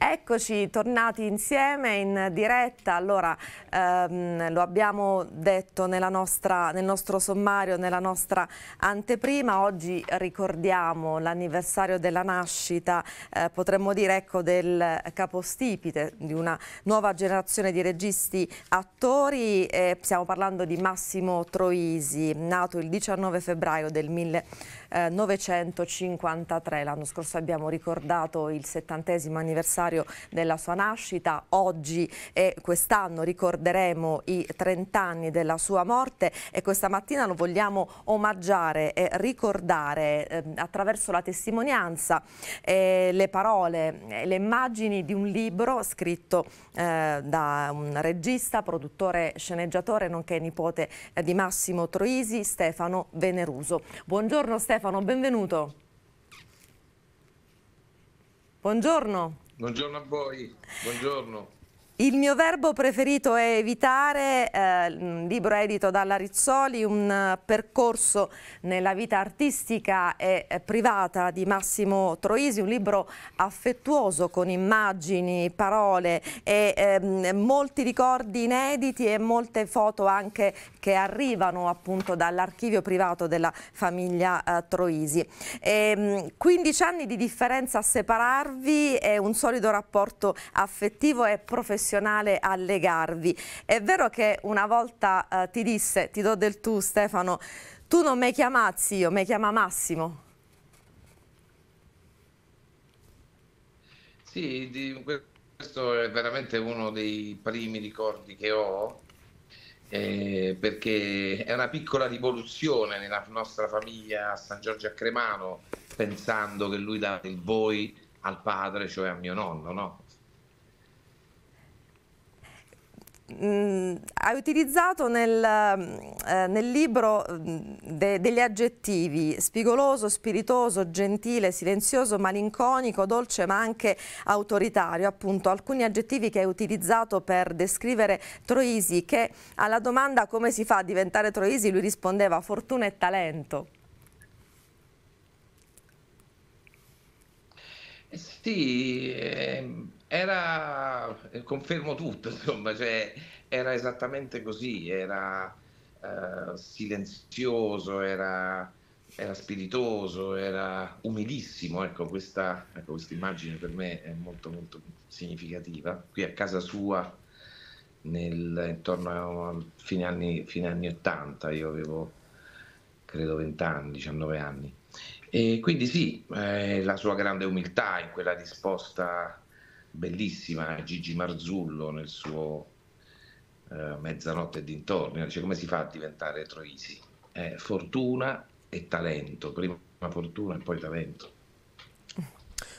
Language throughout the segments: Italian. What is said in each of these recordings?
Eccoci tornati insieme in diretta, allora ehm, lo abbiamo detto nostra, nel nostro sommario, nella nostra anteprima, oggi ricordiamo l'anniversario della nascita, eh, potremmo dire ecco, del capostipite di una nuova generazione di registi attori, eh, stiamo parlando di Massimo Troisi, nato il 19 febbraio del 1953, l'anno scorso abbiamo ricordato il settantesimo anniversario anniversario della sua nascita, oggi e quest'anno ricorderemo i 30 anni della sua morte e questa mattina lo vogliamo omaggiare e ricordare eh, attraverso la testimonianza, eh, le parole, e eh, le immagini di un libro scritto eh, da un regista, produttore, sceneggiatore, nonché nipote eh, di Massimo Troisi, Stefano Veneruso. Buongiorno Stefano, benvenuto. Buongiorno. Buongiorno a voi, buongiorno. Il mio verbo preferito è evitare, eh, libro edito dalla Rizzoli, un eh, percorso nella vita artistica e eh, privata di Massimo Troisi, un libro affettuoso con immagini, parole e eh, molti ricordi inediti e molte foto anche che arrivano appunto dall'archivio privato della famiglia eh, Troisi. E, ehm, 15 anni di differenza a separarvi e un solido rapporto affettivo e professionale professionale a legarvi. È vero che una volta eh, ti disse, ti do del tu Stefano, tu non mi chiamazzi io, mi chiama Massimo. Sì, di, questo è veramente uno dei primi ricordi che ho, eh, perché è una piccola rivoluzione nella nostra famiglia a San Giorgio a Cremano, pensando che lui dava il voi al padre, cioè a mio nonno, no? mh, hai utilizzato nel, eh, nel libro mm, de, degli aggettivi spigoloso, spiritoso, gentile, silenzioso, malinconico, dolce ma anche autoritario, appunto alcuni aggettivi che hai utilizzato per descrivere Troisi che alla domanda come si fa a diventare Troisi lui rispondeva fortuna e talento. Eh sì, ehm era, eh, confermo tutto, insomma, cioè, era esattamente così, era eh, silenzioso, era, era, spiritoso, era umilissimo, ecco questa, ecco, immagine per me è molto molto significativa, qui a casa sua nel, intorno a fine anni, fine anni 80, io avevo credo 20 anni, 19 anni. E quindi sì, eh, la sua grande umiltà in quella risposta bellissima eh, Gigi Marzullo nel suo eh, Mezzanotte e dintorni, dice come si fa a diventare Troisi? Eh, fortuna e talento, prima fortuna e poi talento.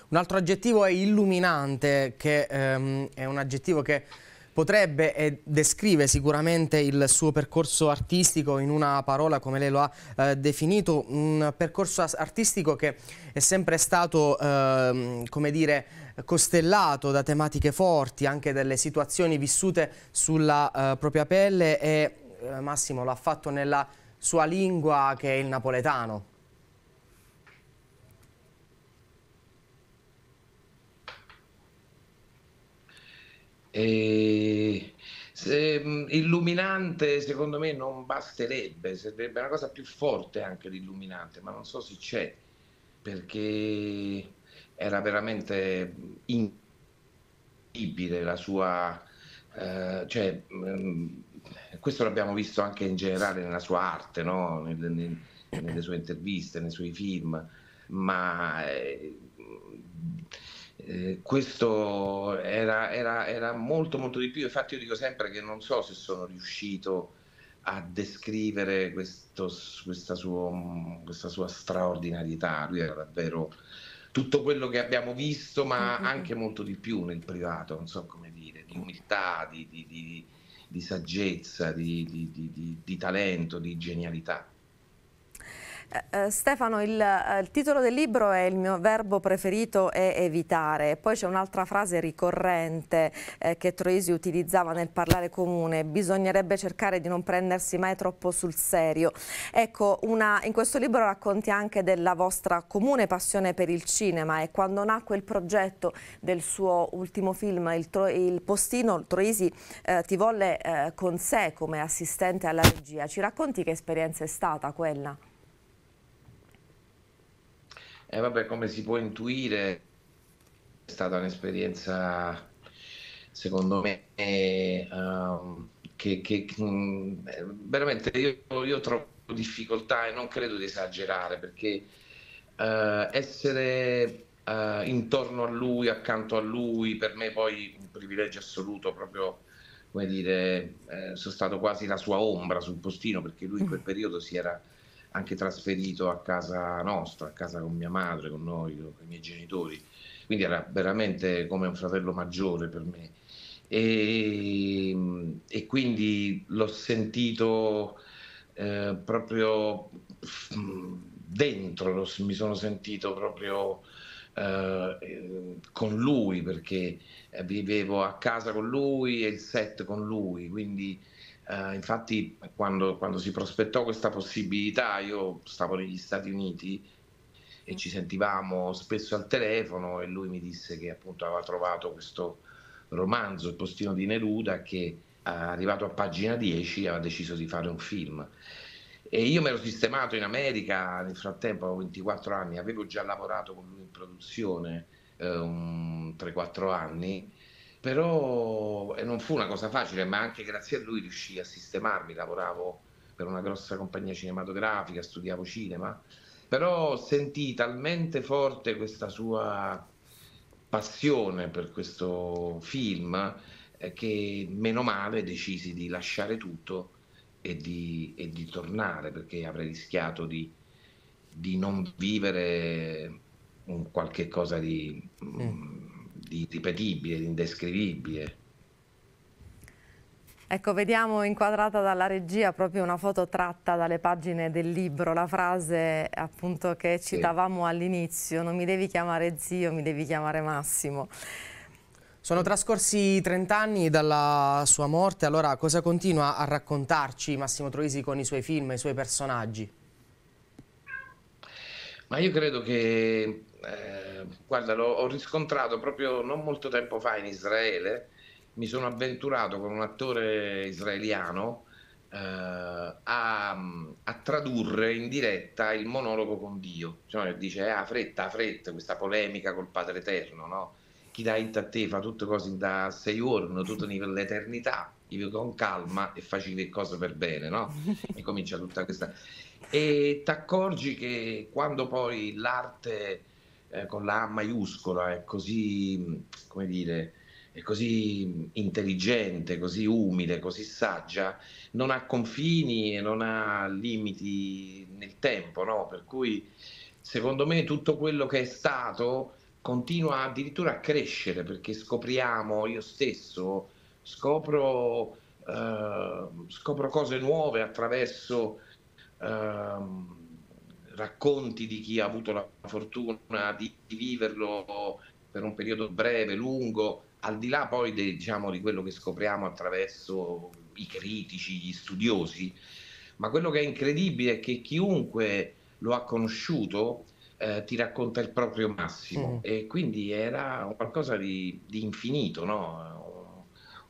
Un altro aggettivo è illuminante, che ehm, è un aggettivo che potrebbe e descrive sicuramente il suo percorso artistico in una parola come lei lo ha eh, definito, un percorso artistico che è sempre stato, eh, come dire, costellato da tematiche forti, anche delle situazioni vissute sulla eh, propria pelle e eh, Massimo lo ha fatto nella sua lingua che è il napoletano. E eh, eh, illuminante secondo me non basterebbe, sarebbe una cosa più forte anche l'illuminante, ma non so se c'è, perché era veramente incredibile la sua... Eh, cioè, mm, questo l'abbiamo visto anche in generale nella sua arte, no? nelle, nelle, nelle, sue interviste, nei suoi film, ma... Eh, eh, questo era, era, era, molto molto di più, infatti io dico sempre che non so se sono riuscito a descrivere questo, questa, suo, mm, questa, sua straordinarietà, lui era davvero tutto quello che abbiamo visto, ma mm-hmm. anche molto di più nel privato, non so come dire, di umiltà, di, di, di, di saggezza, di talento, di genialità. Eh, eh, Stefano, il, eh, il, titolo del libro è il mio verbo preferito è evitare. Poi c'è un'altra frase ricorrente eh, che Troisi utilizzava nel parlare comune. Bisognerebbe cercare di non prendersi mai troppo sul serio. Ecco, una, in questo libro racconti anche della vostra comune passione per il cinema e quando nacque il progetto del suo ultimo film, Il, Tro, il Postino, Troisi eh, ti volle con sé come assistente alla regia. Ci racconti che esperienza è stata quella? E eh, vabbè, come si può intuire, è stata un'esperienza, secondo me, eh, um, che, che, mm, veramente io, io, trovo difficoltà e non credo di esagerare, perché eh, essere eh, intorno a lui, accanto a lui, per me poi un privilegio assoluto proprio come dire, eh, sono stato quasi la sua ombra sul postino perché lui in quel mm. periodo si era anche trasferito a casa nostra, a casa con mia madre, con noi, con i miei genitori. Quindi era veramente come un fratello maggiore per me. E, e quindi l'ho sentito eh, proprio dentro, mi sono sentito proprio eh, con lui perché eh, vivevo a casa con lui e il set con lui, quindi eh, infatti quando, quando, si prospettò questa possibilità io stavo negli Stati Uniti e ci sentivamo spesso al telefono e lui mi disse che appunto aveva trovato questo romanzo, Il postino di Neruda, che eh, arrivato a pagina 10 aveva deciso di fare un film. E io mi ero sistemato in America, nel frattempo avevo 24 anni, avevo già lavorato con lui in produzione eh, 3-4 anni però e eh, non fu una cosa facile, ma anche grazie a lui riuscì a sistemarmi, lavoravo per una grossa compagnia cinematografica, studiavo cinema, però sentì talmente forte questa sua passione per questo film eh, che meno male decisi di lasciare tutto e di, e di tornare perché avrei rischiato di, di non vivere un qualche cosa di... Mm. mm di irripetibile, di indescrivibile. Ecco, vediamo inquadrata dalla regia proprio una foto tratta dalle pagine del libro, la frase appunto che citavamo all'inizio, non mi devi chiamare zio, mi devi chiamare Massimo. Sono trascorsi 30 anni dalla sua morte, allora cosa continua a raccontarci Massimo Troisi con i suoi film, i suoi personaggi? Ma io credo che, eh, guarda, l'ho, riscontrato proprio non molto tempo fa in Israele, mi sono avventurato con un attore israeliano eh, a, a, tradurre in diretta il monologo con Dio. Cioè, dice, ah, fretta, ha fretta, questa polemica col Padre Eterno, no? chi dà in te fa tutte cose da sei giorni, tutto l'eternità, io con calma e faccio le cose per bene, no? E comincia tutta questa... E ti accorgi che quando poi l'arte eh, con la A maiuscola è così, come dire, è così intelligente, così umile, così saggia, non ha confini e non ha limiti nel tempo, no? Per cui secondo me tutto quello che è stato continua addirittura a crescere perché scopriamo io stesso, scopro, eh, scopro cose nuove attraverso eh, racconti di chi ha avuto la fortuna di, di, viverlo per un periodo breve, lungo, al di là poi de, diciamo, di quello che scopriamo attraverso i critici, gli studiosi, ma quello che è incredibile è che chiunque lo ha conosciuto, eh, ti racconta il proprio massimo. Sì. Mm. E quindi era qualcosa di, di infinito, no?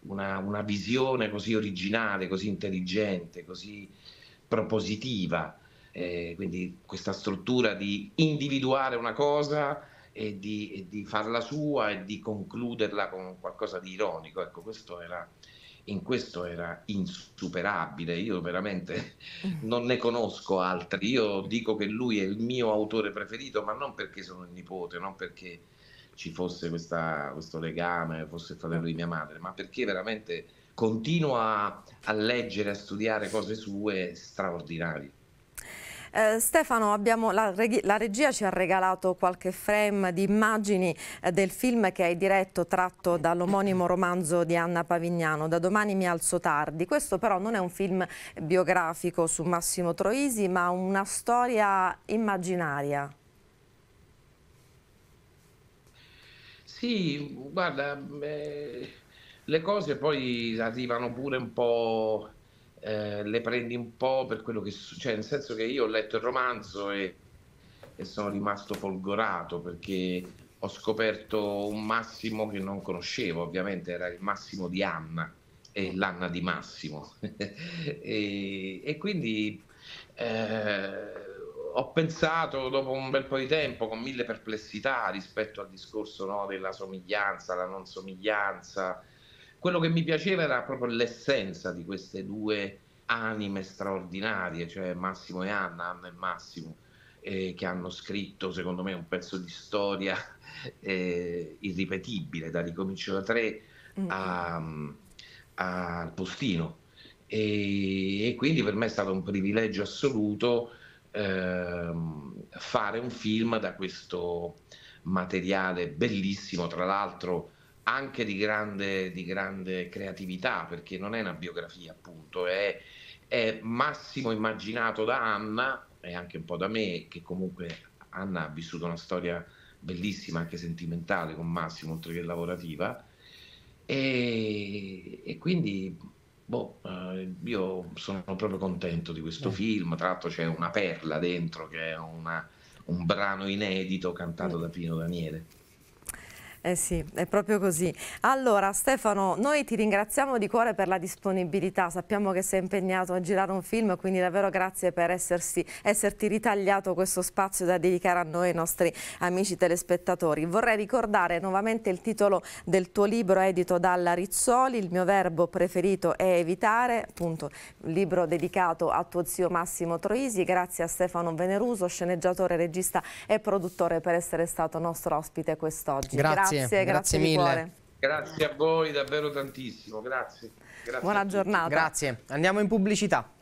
una, una, visione così originale, così intelligente, così propositiva. Eh, quindi questa struttura di individuare una cosa e di, e di, farla sua e di concluderla con qualcosa di ironico. Ecco, questo era in questo era insuperabile, io veramente non ne conosco altri, io dico che lui è il mio autore preferito, ma non perché sono il nipote, non perché ci fosse questa, questo legame, fosse il fratello di mia madre, ma perché veramente continuo a leggere, a studiare cose sue straordinarie. Eh, Stefano, abbiamo, la, reg la, regia ci ha regalato qualche frame di immagini eh, del film che hai diretto tratto dall'omonimo romanzo di Anna Pavignano, Da domani mi alzo tardi. Questo però non è un film biografico su Massimo Troisi, ma una storia immaginaria. Sì, guarda, eh, le cose poi arrivano pure un po' eh, le prendi un po' per quello che succede, cioè, nel senso che io ho letto il romanzo e, e sono rimasto folgorato perché ho scoperto un Massimo che non conoscevo, ovviamente era il Massimo di Anna e l'Anna di Massimo. e, e, quindi eh, ho pensato dopo un bel po' di tempo, con mille perplessità rispetto al discorso no, della somiglianza, la non somiglianza, quello che mi piaceva era proprio l'essenza di queste due anime straordinarie, cioè Massimo e Anna, Anna e Massimo, eh, che hanno scritto, secondo me, un pezzo di storia eh, irripetibile, da Ricomincio da Tre mm. al Postino. E, e, quindi per me è stato un privilegio assoluto eh, fare un film da questo materiale bellissimo, tra l'altro anche di grande, di grande creatività, perché non è una biografia, appunto, è, è Massimo immaginato da Anna e anche un po' da me, che comunque Anna ha vissuto una storia bellissima, anche sentimentale con Massimo, oltre che lavorativa. E, e quindi boh, eh, io sono proprio contento di questo eh. film. Tra l'altro, c'è una perla dentro che è una, un brano inedito cantato eh. da Pino Daniele. Eh sì, è proprio così. Allora Stefano, noi ti ringraziamo di cuore per la disponibilità, sappiamo che sei impegnato a girare un film, quindi davvero grazie per essersi, esserti ritagliato questo spazio da dedicare a noi e ai nostri amici telespettatori. Vorrei ricordare nuovamente il titolo del tuo libro edito dalla Rizzoli, il mio verbo preferito è evitare, appunto, libro dedicato a tuo zio Massimo Troisi, grazie a Stefano Veneruso, sceneggiatore, regista e produttore per essere stato nostro ospite quest'oggi. Grazie. grazie grazie, grazie, grazie mille. Grazie a voi davvero tantissimo, grazie. grazie Buona giornata. Grazie, andiamo in pubblicità.